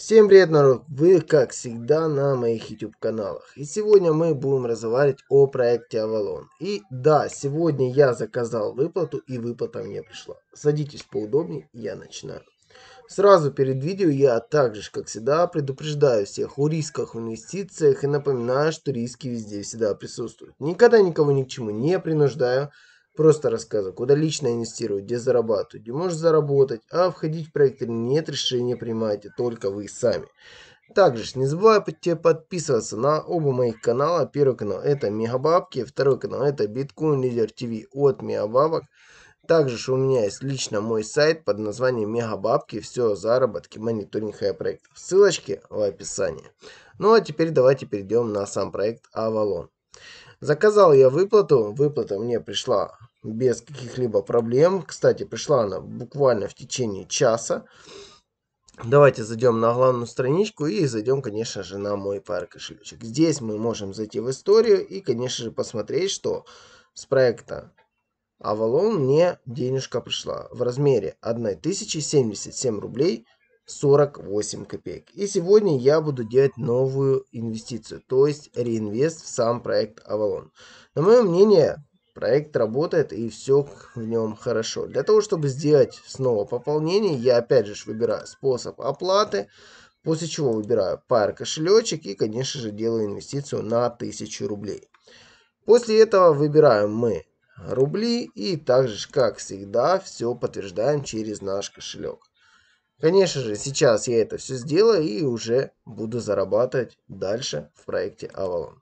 Всем привет, народ! Вы, как всегда, на моих YouTube каналах. И сегодня мы будем разговаривать о проекте Avalon. И да, сегодня я заказал выплату, и выплата мне пришла. Садитесь поудобнее, я начинаю. Сразу перед видео я также, как всегда, предупреждаю всех о рисках в инвестициях и напоминаю, что риски везде всегда присутствуют. Никогда никого ни к чему не принуждаю, Просто рассказываю, куда лично инвестировать, где зарабатывать, где можешь заработать, а входить в проект или нет, решение принимаете только вы сами. Также не забывайте подписываться на оба моих канала. Первый канал это Мегабабки, второй канал это Биткоин Лидер ТВ от Мегабабок. Также же у меня есть лично мой сайт под названием Мегабабки. Все о заработке, мониторинг и проектов. Ссылочки в описании. Ну а теперь давайте перейдем на сам проект Авалон. Заказал я выплату. Выплата мне пришла без каких-либо проблем. Кстати, пришла она буквально в течение часа. Давайте зайдем на главную страничку и зайдем, конечно же, на мой пар кошелечек. Здесь мы можем зайти в историю и, конечно же, посмотреть, что с проекта Avalon мне денежка пришла в размере 1077 рублей 48 копеек. И сегодня я буду делать новую инвестицию, то есть реинвест в сам проект Avalon. На мое мнение, Проект работает и все в нем хорошо. Для того, чтобы сделать снова пополнение, я опять же выбираю способ оплаты, после чего выбираю пар кошелечек и, конечно же, делаю инвестицию на 1000 рублей. После этого выбираем мы рубли и также, как всегда, все подтверждаем через наш кошелек. Конечно же, сейчас я это все сделаю и уже буду зарабатывать дальше в проекте Avalon.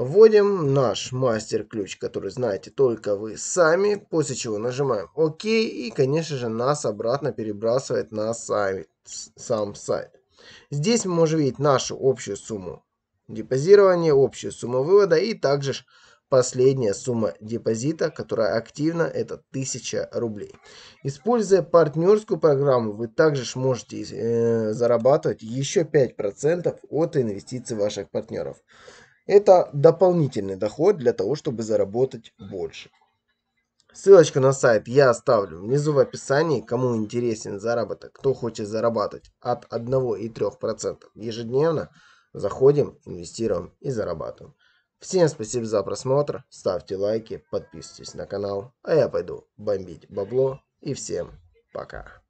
Вводим наш мастер-ключ, который знаете только вы сами, после чего нажимаем ОК и, конечно же, нас обратно перебрасывает на сайт, сам сайт. Здесь мы можем видеть нашу общую сумму депозирования, общую сумму вывода и также последняя сумма депозита, которая активна, это 1000 рублей. Используя партнерскую программу, вы также можете э, зарабатывать еще 5% от инвестиций ваших партнеров. Это дополнительный доход для того, чтобы заработать больше. Ссылочку на сайт я оставлю внизу в описании, кому интересен заработок, кто хочет зарабатывать от 1 и 3% ежедневно. Заходим, инвестируем и зарабатываем. Всем спасибо за просмотр, ставьте лайки, подписывайтесь на канал, а я пойду бомбить бабло и всем пока.